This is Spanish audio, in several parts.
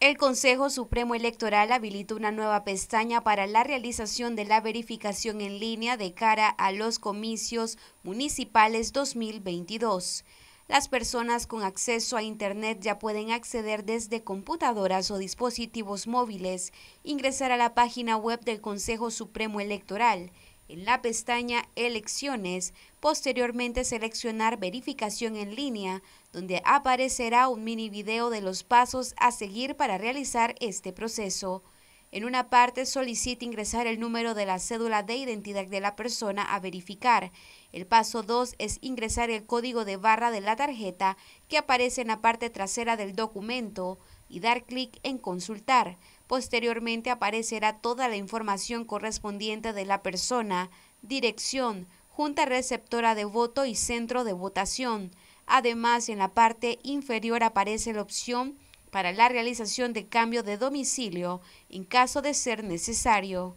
El Consejo Supremo Electoral habilita una nueva pestaña para la realización de la verificación en línea de cara a los comicios municipales 2022. Las personas con acceso a Internet ya pueden acceder desde computadoras o dispositivos móviles, ingresar a la página web del Consejo Supremo Electoral en la pestaña Elecciones, posteriormente seleccionar Verificación en línea, donde aparecerá un mini video de los pasos a seguir para realizar este proceso. En una parte solicite ingresar el número de la cédula de identidad de la persona a verificar. El paso 2 es ingresar el código de barra de la tarjeta que aparece en la parte trasera del documento y dar clic en consultar. Posteriormente aparecerá toda la información correspondiente de la persona, dirección, junta receptora de voto y centro de votación. Además, en la parte inferior aparece la opción para la realización de cambio de domicilio en caso de ser necesario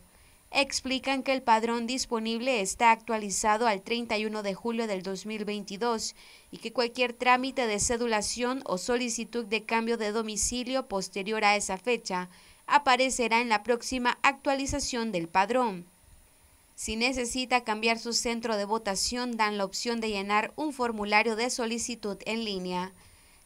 explican que el padrón disponible está actualizado al 31 de julio del 2022 y que cualquier trámite de cedulación o solicitud de cambio de domicilio posterior a esa fecha aparecerá en la próxima actualización del padrón. Si necesita cambiar su centro de votación, dan la opción de llenar un formulario de solicitud en línea.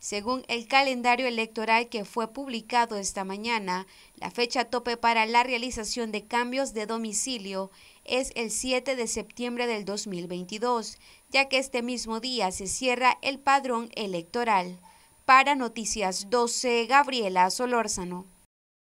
Según el calendario electoral que fue publicado esta mañana, la fecha tope para la realización de cambios de domicilio es el 7 de septiembre del 2022, ya que este mismo día se cierra el padrón electoral. Para Noticias 12, Gabriela Solórzano.